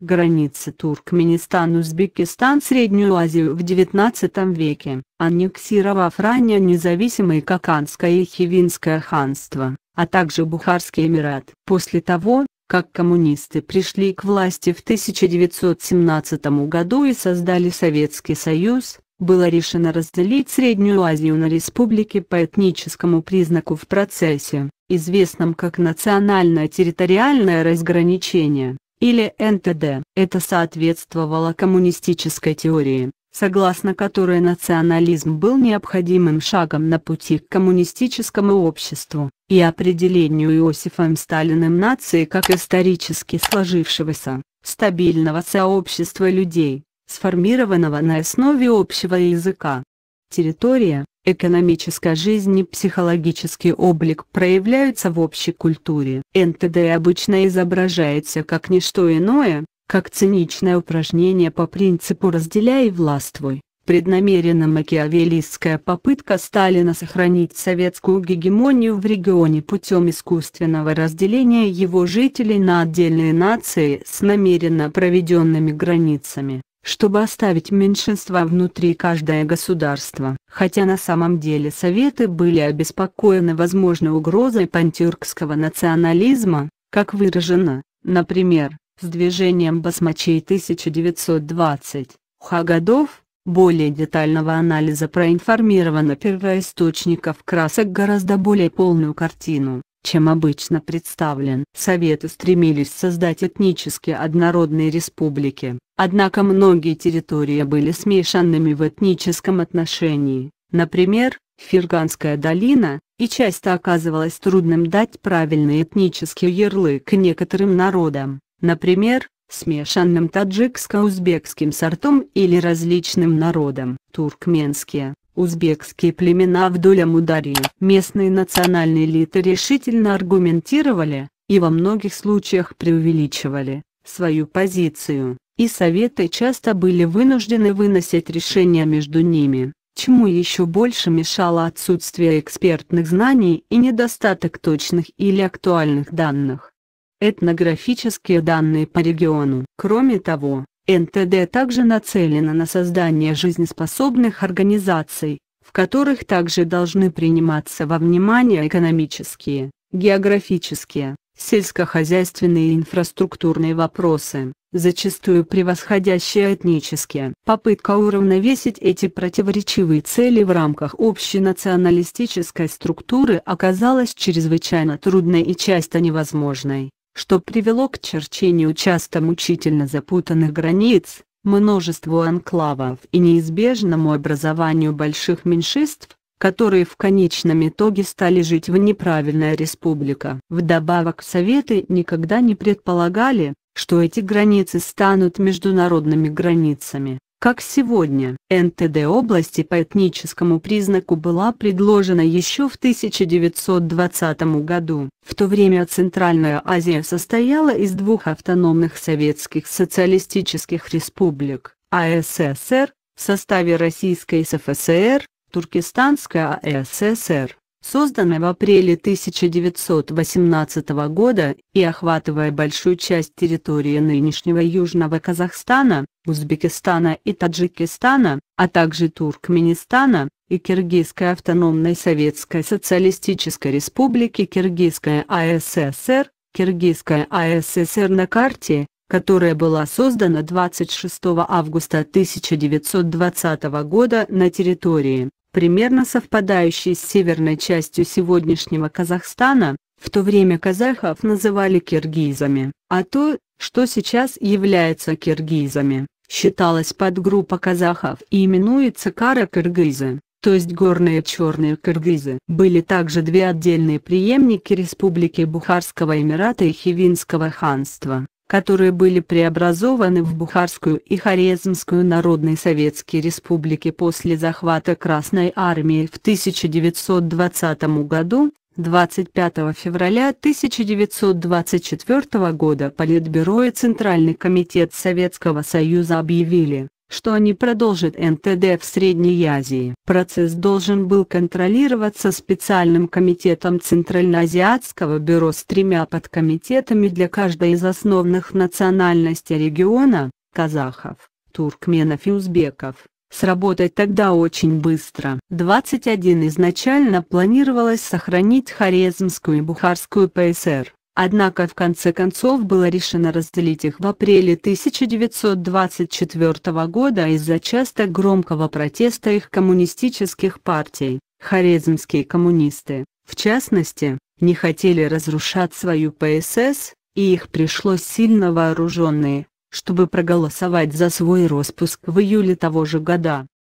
Границы Туркменистан-Узбекистан Среднюю Азию в XIX веке, аннексировав ранее независимые Каканское и Хивинское ханство, а также Бухарский Эмират. После того, как коммунисты пришли к власти в 1917 году и создали Советский Союз, было решено разделить Среднюю Азию на республики по этническому признаку в процессе, известном как национальное территориальное разграничение или НТД Это соответствовало коммунистической теории, согласно которой национализм был необходимым шагом на пути к коммунистическому обществу, и определению Иосифом Сталиным нации как исторически сложившегося, стабильного сообщества людей, сформированного на основе общего языка. Территория, Экономическая жизнь и психологический облик проявляются в общей культуре. НТД обычно изображается как ничто иное, как циничное упражнение по принципу «разделяй и властвуй», преднамеренно макиавелистская попытка Сталина сохранить советскую гегемонию в регионе путем искусственного разделения его жителей на отдельные нации с намеренно проведенными границами чтобы оставить меньшинства внутри каждое государство. Хотя на самом деле Советы были обеспокоены возможной угрозой пантюркского национализма, как выражено, например, с движением басмачей 1920, х годов, более детального анализа проинформировано первоисточников красок гораздо более полную картину чем обычно представлен. Советы стремились создать этнически однородные республики, однако многие территории были смешанными в этническом отношении, например, Ферганская долина, и часто оказывалось трудным дать правильный этнический ярлык некоторым народам, например, смешанным таджикско-узбекским сортом или различным народам. Туркменские, Узбекские племена вдоль Амударии. Местные национальные элиты решительно аргументировали, и во многих случаях преувеличивали, свою позицию, и советы часто были вынуждены выносить решения между ними, чему еще больше мешало отсутствие экспертных знаний и недостаток точных или актуальных данных. Этнографические данные по региону. Кроме того, НТД также нацелена на создание жизнеспособных организаций, в которых также должны приниматься во внимание экономические, географические, сельскохозяйственные и инфраструктурные вопросы, зачастую превосходящие этнические. Попытка уравновесить эти противоречивые цели в рамках общенационалистической структуры оказалась чрезвычайно трудной и часто невозможной что привело к черчению часто мучительно запутанных границ, множеству анклавов и неизбежному образованию больших меньшинств, которые в конечном итоге стали жить в неправильная республика. Вдобавок Советы никогда не предполагали, что эти границы станут международными границами. Как сегодня, НТД области по этническому признаку была предложена еще в 1920 году. В то время Центральная Азия состояла из двух автономных советских социалистических республик, АССР, в составе Российской СФСР, Туркестанская АССР. Созданная в апреле 1918 года и охватывая большую часть территории нынешнего Южного Казахстана, Узбекистана и Таджикистана, а также Туркменистана и Киргизской автономной Советской Социалистической Республики Киргизская АССР, Киргизская АССР на карте, которая была создана 26 августа 1920 года на территории примерно совпадающей с северной частью сегодняшнего Казахстана, в то время казахов называли киргизами, а то, что сейчас является киргизами, считалась подгруппа казахов и именуется кара киргизы, то есть горные черные киргизы. Были также две отдельные преемники Республики Бухарского Эмирата и Хивинского ханства которые были преобразованы в Бухарскую и Хорезмскую народные советские республики после захвата Красной армии в 1920 году, 25 февраля 1924 года Политбюро и Центральный комитет Советского Союза объявили, что они продолжат НТД в Средней Азии. Процесс должен был контролироваться специальным комитетом Центральноазиатского бюро с тремя подкомитетами для каждой из основных национальностей региона – казахов, туркменов и узбеков. Сработать тогда очень быстро. 21 изначально планировалось сохранить Хорезмскую и Бухарскую ПСР. Однако в конце концов было решено разделить их в апреле 1924 года из-за часто громкого протеста их коммунистических партий. Хорезмские коммунисты, в частности, не хотели разрушать свою ПСС, и их пришлось сильно вооруженные, чтобы проголосовать за свой распуск в июле того же года.